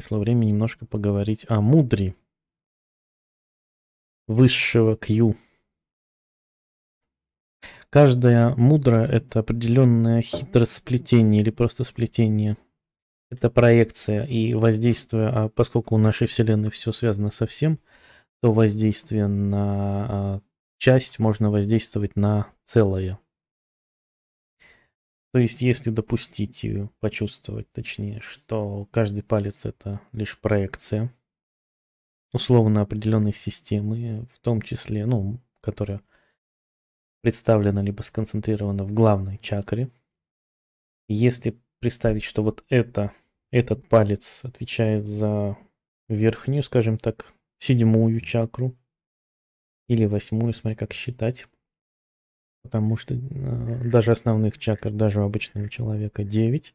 пришло время немножко поговорить о мудре высшего кью. Каждая мудра — это определенное хитросплетение или просто сплетение. Это проекция и воздействие, а поскольку у нашей Вселенной все связано со всем, то воздействие на а, часть можно воздействовать на целое. То есть, если допустить и почувствовать, точнее, что каждый палец это лишь проекция условно определенной системы, в том числе, ну, которая представлена либо сконцентрирована в главной чакре. Если представить, что вот это, этот палец отвечает за верхнюю, скажем так, седьмую чакру или восьмую, смотри, как считать потому что э, даже основных чакр, даже у обычного человека 9,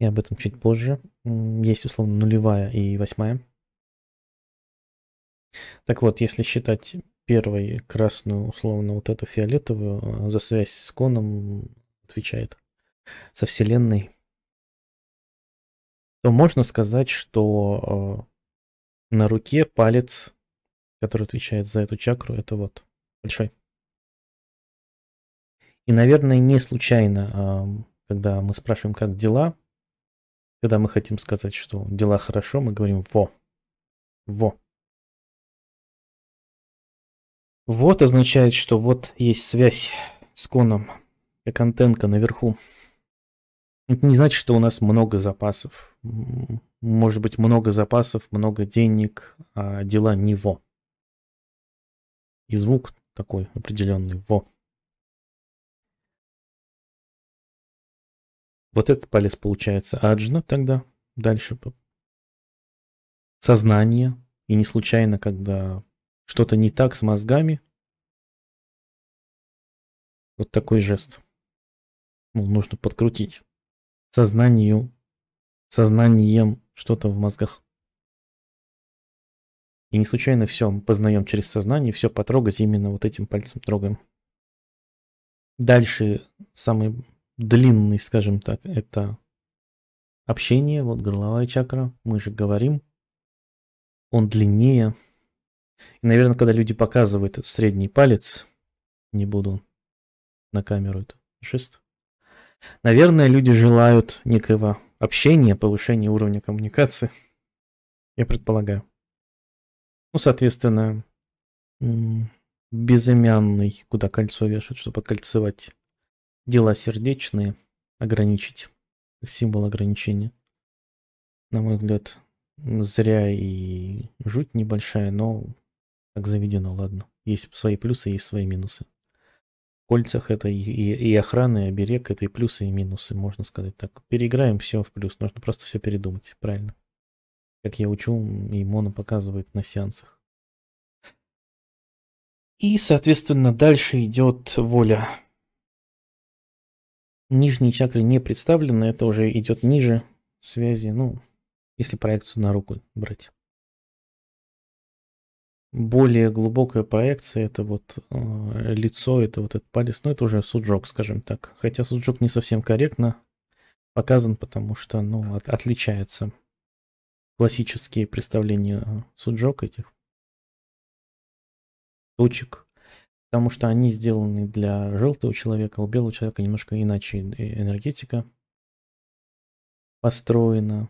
и об этом чуть позже. Есть условно нулевая и восьмая. Так вот, если считать первой красную, условно, вот эту фиолетовую, э, за связь с коном отвечает со Вселенной, то можно сказать, что э, на руке палец, который отвечает за эту чакру, это вот большой. И, наверное, не случайно, а, когда мы спрашиваем, как дела, когда мы хотим сказать, что дела хорошо, мы говорим во. Во. Вот означает, что вот есть связь с коном, как антенка наверху. Это не значит, что у нас много запасов. Может быть, много запасов, много денег, а дела не во. И звук такой определенный во. Вот этот палец получается аджна тогда, дальше. Сознание. И не случайно, когда что-то не так с мозгами, вот такой жест. Ну, нужно подкрутить. Сознанию, сознанием что-то в мозгах. И не случайно все мы познаем через сознание, все потрогать именно вот этим пальцем трогаем. Дальше самый длинный, скажем так, это общение, вот горловая чакра, мы же говорим, он длиннее. И, наверное, когда люди показывают этот средний палец, не буду на камеру это жест, наверное, люди желают некого общения, повышения уровня коммуникации, я предполагаю. Ну, соответственно, безымянный, куда кольцо вешать, чтобы окольцевать дела сердечные ограничить, символ ограничения. На мой взгляд, зря и жуть небольшая, но так заведено, ладно. Есть свои плюсы, есть свои минусы. В кольцах это и, и, и охрана, и оберег, это и плюсы, и минусы, можно сказать так. Переиграем все в плюс, нужно просто все передумать, правильно. Как я учу, и Мона показывает на сеансах. И, соответственно, дальше идет воля. Нижние чакры не представлены, это уже идет ниже связи, ну, если проекцию на руку брать. Более глубокая проекция это вот э, лицо, это вот этот палец, но ну, это уже суджок, скажем так. Хотя суджок не совсем корректно показан, потому что, ну, от, отличаются классические представления э, суджок этих точек потому что они сделаны для желтого человека, у белого человека немножко иначе э, энергетика построена,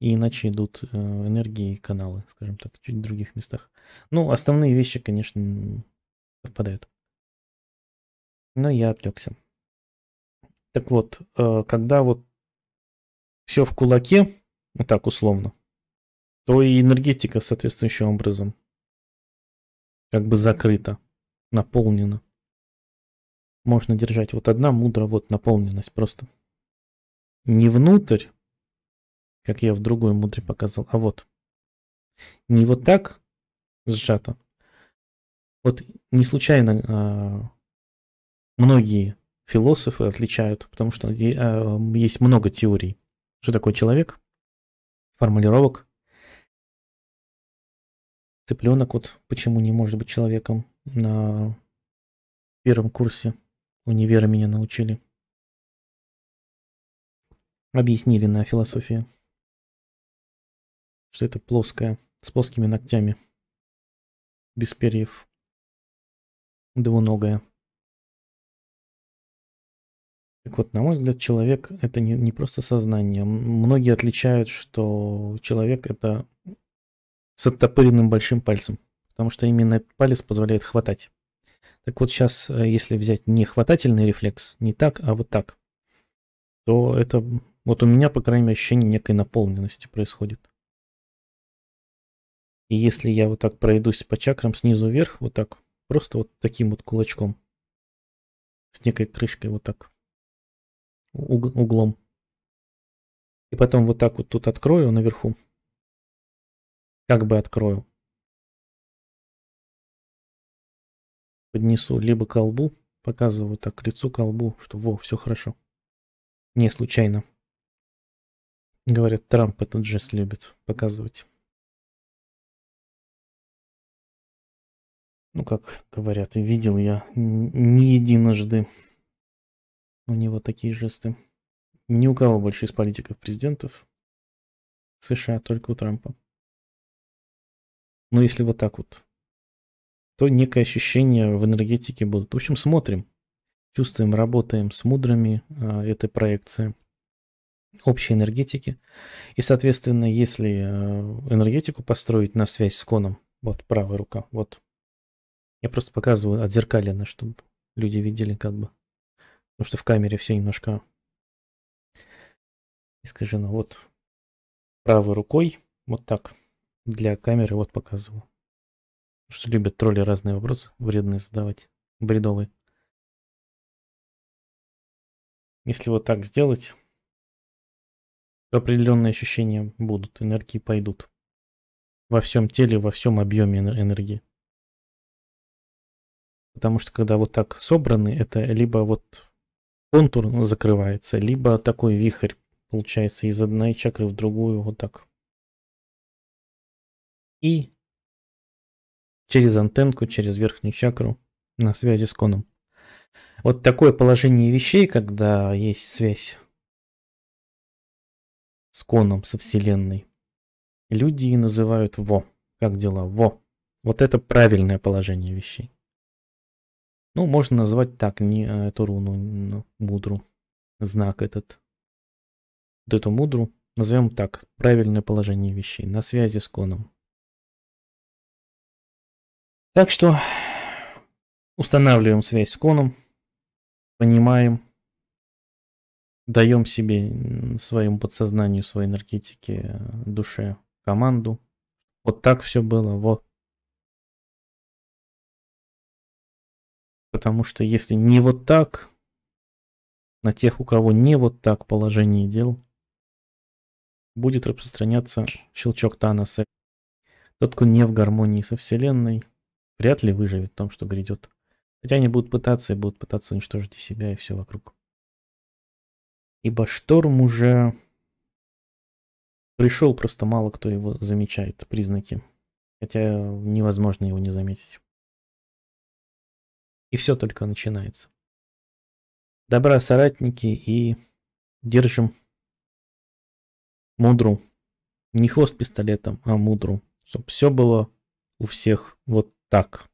и иначе идут э, энергии и каналы, скажем так, чуть в других местах. Ну, основные вещи, конечно, совпадают. Но я отвлекся. Так вот, э, когда вот все в кулаке, вот так условно, то и энергетика соответствующим образом как бы закрыта. Наполнена, Можно держать вот одна мудра, вот наполненность просто. Не внутрь, как я в другой мудре показывал, а вот. Не вот так сжато. Вот не случайно а, многие философы отличают, потому что а, есть много теорий, что такое человек, формулировок. Цыпленок вот почему не может быть человеком, на первом курсе универа меня научили. Объяснили на философии, что это плоское, с плоскими ногтями, без перьев, двуногое. Так вот, на мой взгляд, человек — это не, не просто сознание. Многие отличают, что человек — это с оттопыренным большим пальцем потому что именно этот палец позволяет хватать. Так вот сейчас, э, если взять не хватательный рефлекс, не так, а вот так, то это вот у меня, по крайней мере, ощущение некой наполненности происходит. И если я вот так пройдусь по чакрам снизу вверх, вот так, просто вот таким вот кулачком, с некой крышкой вот так, уг углом. И потом вот так вот тут открою наверху, как бы открою, поднесу либо колбу, показываю так лицу, колбу, что во, все хорошо. Не случайно. Говорят, Трамп этот жест любит показывать. Ну, как говорят, видел я не единожды у него такие жесты. Ни у кого больше из политиков президентов США, только у Трампа. Но ну, если вот так вот то некое ощущение в энергетике будут. В общем, смотрим, чувствуем, работаем с мудрами а, э, этой проекции общей энергетики. И, соответственно, если э, энергетику построить на связь с коном, вот правая рука, вот. Я просто показываю отзеркаленно, чтобы люди видели как бы. Потому что в камере все немножко искажено. Вот правой рукой, вот так, для камеры вот показываю что любят тролли разные вопросы вредные задавать, бредовые. Если вот так сделать, то определенные ощущения будут, энергии пойдут. Во всем теле, во всем объеме энергии. Потому что когда вот так собраны, это либо вот контур ну, закрывается, либо такой вихрь получается из одной чакры в другую вот так. И через антенку, через верхнюю чакру на связи с коном. Вот такое положение вещей, когда есть связь с коном, со Вселенной, люди и называют во. Как дела? Во. Вот это правильное положение вещей. Ну, можно назвать так, не э, эту руну, мудру, знак этот. Вот эту мудру назовем так, правильное положение вещей, на связи с коном. Так что устанавливаем связь с коном, понимаем, даем себе, своему подсознанию, своей энергетике, э, душе команду. Вот так все было, вот. Потому что если не вот так, на тех, у кого не вот так положение дел, будет распространяться щелчок Таноса. Тот, кто не в гармонии со Вселенной – вряд ли выживет в том, что грядет. Хотя они будут пытаться и будут пытаться уничтожить и себя, и все вокруг. Ибо шторм уже пришел, просто мало кто его замечает, признаки. Хотя невозможно его не заметить. И все только начинается. Добра, соратники, и держим мудру. Не хвост пистолетом, а мудру. Чтоб все было у всех вот так.